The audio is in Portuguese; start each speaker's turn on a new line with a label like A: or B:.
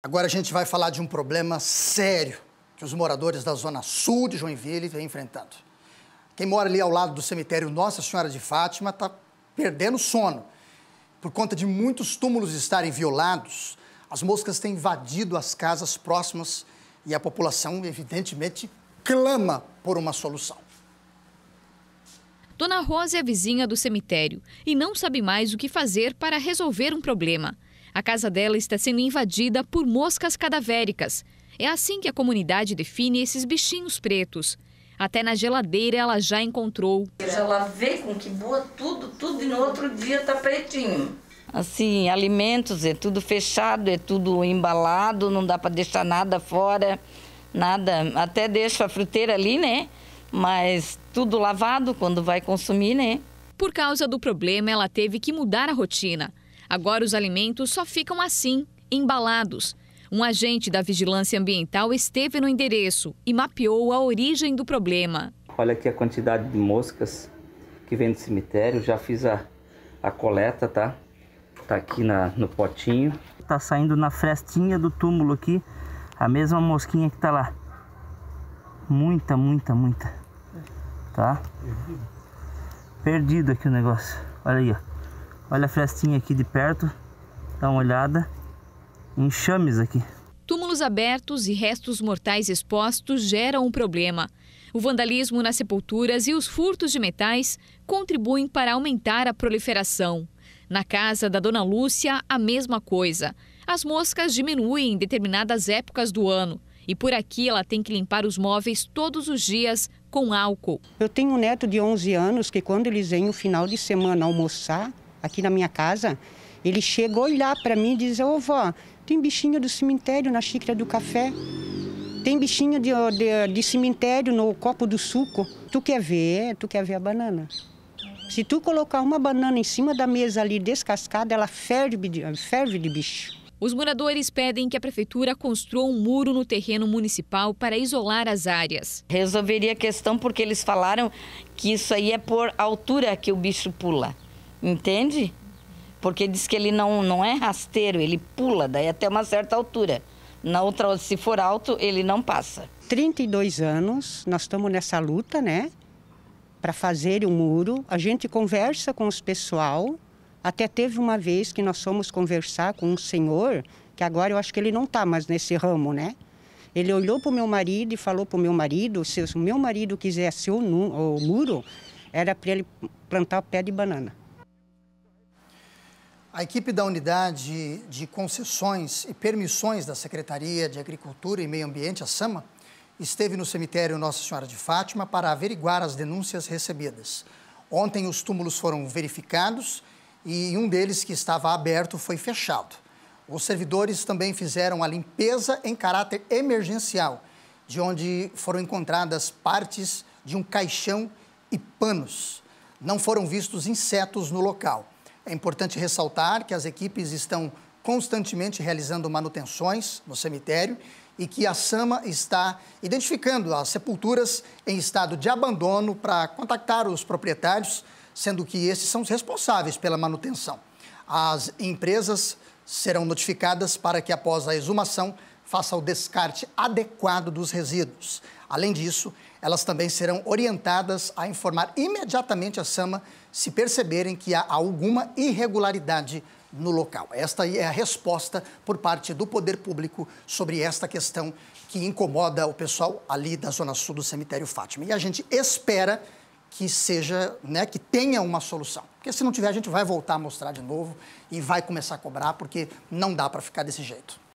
A: Agora a gente vai falar de um problema sério que os moradores da zona sul de Joinville vêm enfrentando. Quem mora ali ao lado do cemitério Nossa Senhora de Fátima está perdendo sono. Por conta de muitos túmulos estarem violados, as moscas têm invadido as casas próximas e a população, evidentemente, clama por uma solução.
B: Dona Rosa é vizinha do cemitério e não sabe mais o que fazer para resolver um problema. A casa dela está sendo invadida por moscas cadavéricas. É assim que a comunidade define esses bichinhos pretos.
C: Até na geladeira ela já encontrou. Eu já lavei com que boa tudo, tudo e no outro dia está pretinho. Assim, alimentos é tudo fechado, é tudo embalado, não dá para deixar nada fora, nada. Até deixa a fruteira ali, né? Mas tudo lavado quando vai consumir, né? Por causa do problema, ela
B: teve que mudar a rotina. Agora os alimentos só ficam assim, embalados. Um agente da Vigilância Ambiental esteve no endereço e mapeou a origem do problema.
C: Olha aqui a quantidade de moscas que vem do cemitério. Já fiz a, a coleta, tá? Tá aqui na, no potinho. Tá saindo na frestinha do túmulo aqui a mesma mosquinha que tá lá. Muita, muita, muita. Tá? Perdido aqui o negócio. Olha aí, ó. Olha a frestinha aqui de perto, dá uma olhada. Enxames aqui.
B: Túmulos abertos e restos mortais expostos geram um problema. O vandalismo nas sepulturas e os furtos de metais contribuem para aumentar a proliferação. Na casa da dona Lúcia, a mesma coisa. As moscas diminuem em determinadas épocas do ano. E por aqui ela tem que limpar os móveis todos os dias
D: com álcool. Eu tenho um neto de 11 anos que, quando eles vêm no final de semana almoçar, aqui na minha casa, ele chegou a olhar para mim e diz: Ô vó, tem bichinho do cemitério na xícara do café. Tem bichinho de, de, de cemitério no copo do suco. Tu quer ver? Tu quer ver a banana? Se tu colocar uma banana em cima da mesa ali descascada, ela ferve de, ferve de bicho.
B: Os moradores pedem que a prefeitura construa um muro no terreno municipal para isolar as áreas.
C: Resolveria a questão porque eles falaram que isso aí é por altura que o bicho pula. Entende? Porque diz que ele não, não é rasteiro, ele pula, daí até uma certa altura. Na outra, se for alto, ele não passa.
D: 32 anos, nós estamos nessa luta, né? Para fazer o um muro. A gente conversa com os pessoal. Até teve uma vez que nós fomos conversar com um senhor, que agora eu acho que ele não está mais nesse ramo, né? Ele olhou para o meu marido e falou para o meu marido, se o meu marido quisesse o, o muro, era para ele plantar o pé de banana.
A: A equipe da unidade de concessões e permissões da Secretaria de Agricultura e Meio Ambiente, a SAMA, esteve no cemitério Nossa Senhora de Fátima para averiguar as denúncias recebidas. Ontem os túmulos foram verificados e um deles que estava aberto foi fechado. Os servidores também fizeram a limpeza em caráter emergencial, de onde foram encontradas partes de um caixão e panos. Não foram vistos insetos no local. É importante ressaltar que as equipes estão constantemente realizando manutenções no cemitério e que a SAMA está identificando as sepulturas em estado de abandono para contactar os proprietários, sendo que esses são os responsáveis pela manutenção. As empresas serão notificadas para que, após a exumação, faça o descarte adequado dos resíduos. Além disso, elas também serão orientadas a informar imediatamente a SAMA se perceberem que há alguma irregularidade no local. Esta é a resposta por parte do poder público sobre esta questão que incomoda o pessoal ali da zona sul do cemitério Fátima. E a gente espera que seja, né, que tenha uma solução. Porque se não tiver, a gente vai voltar a mostrar de novo e vai começar a cobrar, porque não dá para ficar desse jeito.